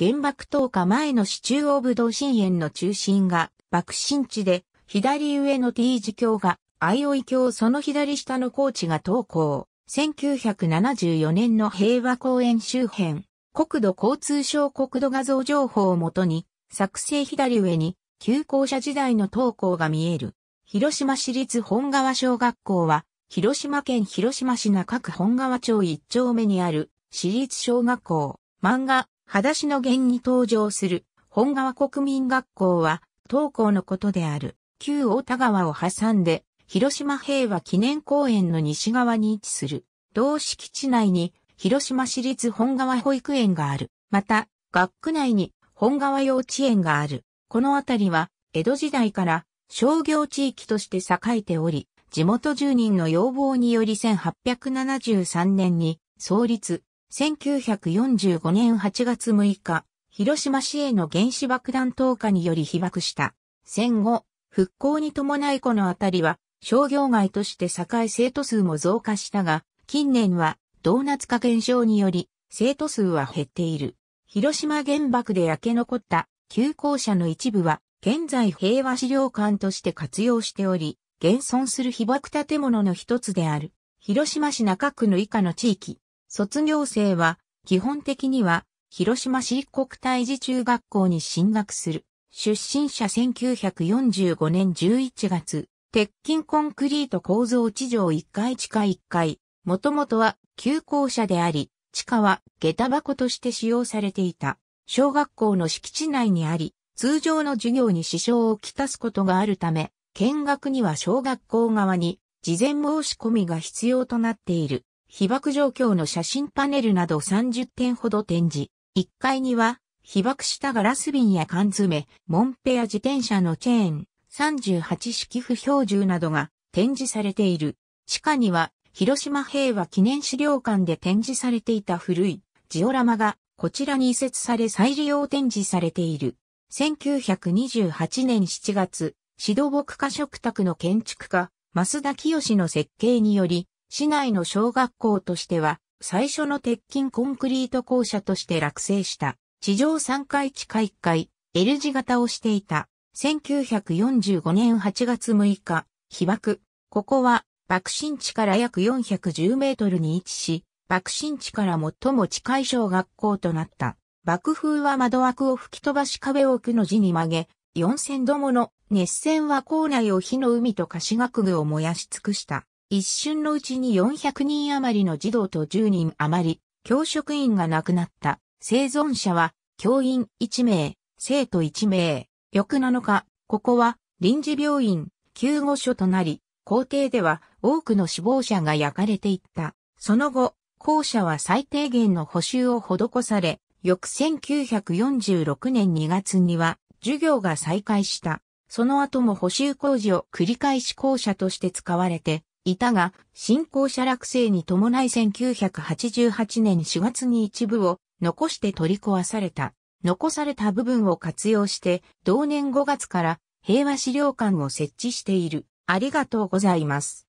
原爆投下前の市中央武道深園の中心が爆心地で、左上の T 字橋が、相生橋その左下の高地が投稿。1974年の平和公園周辺、国土交通省国土画像情報をもとに、作成左上に、旧校舎時代の投稿が見える。広島市立本川小学校は、広島県広島市中区本川町一丁目にある、市立小学校、漫画、裸足の弦に登場する本川国民学校は、東校のことである、旧大田川を挟んで、広島平和記念公園の西側に位置する、同敷地内に、広島市立本川保育園がある。また、学区内に本川幼稚園がある。この辺りは、江戸時代から商業地域として栄えており、地元住人の要望により1873年に創立、1945年8月6日、広島市への原子爆弾投下により被爆した。戦後、復興に伴いこのあたりは商業街として栄え生徒数も増加したが、近年はドーナツ化現象により生徒数は減っている。広島原爆で焼け残った旧校舎の一部は現在平和資料館として活用しており、現存する被爆建物の一つである。広島市中区の以下の地域、卒業生は、基本的には、広島市国体寺中学校に進学する。出身者1945年11月、鉄筋コンクリート構造地上1階地下1階、もともとは旧校舎であり、地下は下駄箱として使用されていた。小学校の敷地内にあり、通常の授業に支障をきたすことがあるため、見学には小学校側に事前申し込みが必要となっている。被爆状況の写真パネルなど30点ほど展示。1階には、被爆したガラス瓶や缶詰、モンペア自転車のチェーン、38式不標銃などが展示されている。地下には、広島平和記念資料館で展示されていた古いジオラマがこちらに移設され再利用展示されている。1928年7月、指導牧歌家食卓の建築家、増田清の設計により、市内の小学校としては、最初の鉄筋コンクリート校舎として落成した、地上3階地下1階、L 字型をしていた、1945年8月6日、被爆。ここは、爆心地から約410メートルに位置し、爆心地から最も近い小学校となった。爆風は窓枠を吹き飛ばし壁をくの字に曲げ、4000度もの熱線は校内を火の海と菓子学具を燃やし尽くした。一瞬のうちに400人余りの児童と10人余り、教職員が亡くなった。生存者は、教員1名、生徒1名。翌7日、ここは臨時病院、救護所となり、校庭では多くの死亡者が焼かれていった。その後、校舎は最低限の補修を施され、翌1946年2月には授業が再開した。その後も補修工事を繰り返し校舎として使われて、いたが、新校舎落成に伴い1988年4月に一部を残して取り壊された。残された部分を活用して、同年5月から平和資料館を設置している。ありがとうございます。